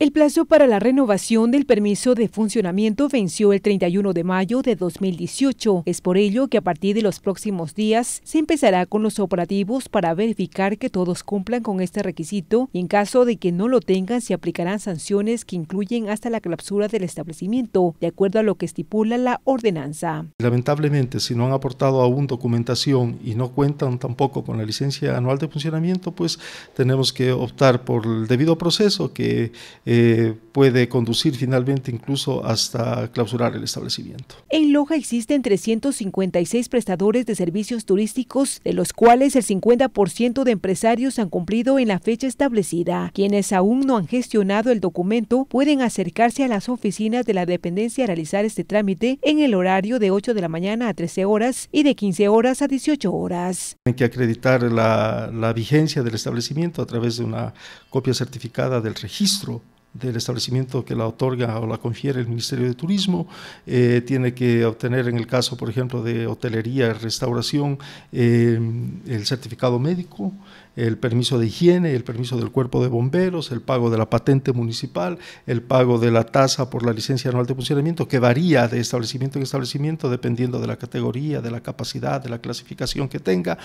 El plazo para la renovación del permiso de funcionamiento venció el 31 de mayo de 2018. Es por ello que a partir de los próximos días se empezará con los operativos para verificar que todos cumplan con este requisito y en caso de que no lo tengan se aplicarán sanciones que incluyen hasta la clausura del establecimiento, de acuerdo a lo que estipula la ordenanza. Lamentablemente, si no han aportado aún documentación y no cuentan tampoco con la licencia anual de funcionamiento, pues tenemos que optar por el debido proceso que eh, puede conducir finalmente incluso hasta clausurar el establecimiento. En Loja existen 356 prestadores de servicios turísticos, de los cuales el 50% de empresarios han cumplido en la fecha establecida. Quienes aún no han gestionado el documento pueden acercarse a las oficinas de la dependencia a realizar este trámite en el horario de 8 de la mañana a 13 horas y de 15 horas a 18 horas. Hay que acreditar la vigencia del establecimiento a través de una copia certificada del registro del establecimiento que la otorga o la confiere el Ministerio de Turismo, eh, tiene que obtener en el caso, por ejemplo, de hotelería, restauración, eh, el certificado médico, el permiso de higiene, el permiso del cuerpo de bomberos, el pago de la patente municipal, el pago de la tasa por la licencia anual de funcionamiento, que varía de establecimiento en establecimiento dependiendo de la categoría, de la capacidad, de la clasificación que tenga.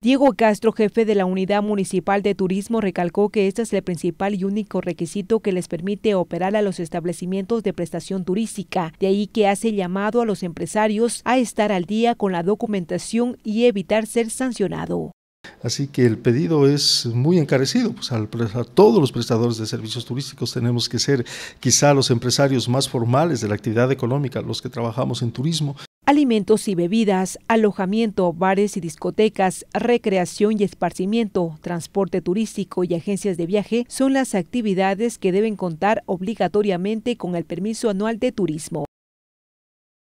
Diego Castro, jefe de la Unidad Municipal de Turismo, recalcó que este es el principal y único requisito que les permite operar a los establecimientos de prestación turística. De ahí que hace llamado a los empresarios a estar al día con la documentación y evitar ser sancionado. Así que el pedido es muy encarecido, pues a todos los prestadores de servicios turísticos tenemos que ser quizá los empresarios más formales de la actividad económica, los que trabajamos en turismo alimentos y bebidas, alojamiento, bares y discotecas, recreación y esparcimiento, transporte turístico y agencias de viaje son las actividades que deben contar obligatoriamente con el permiso anual de turismo.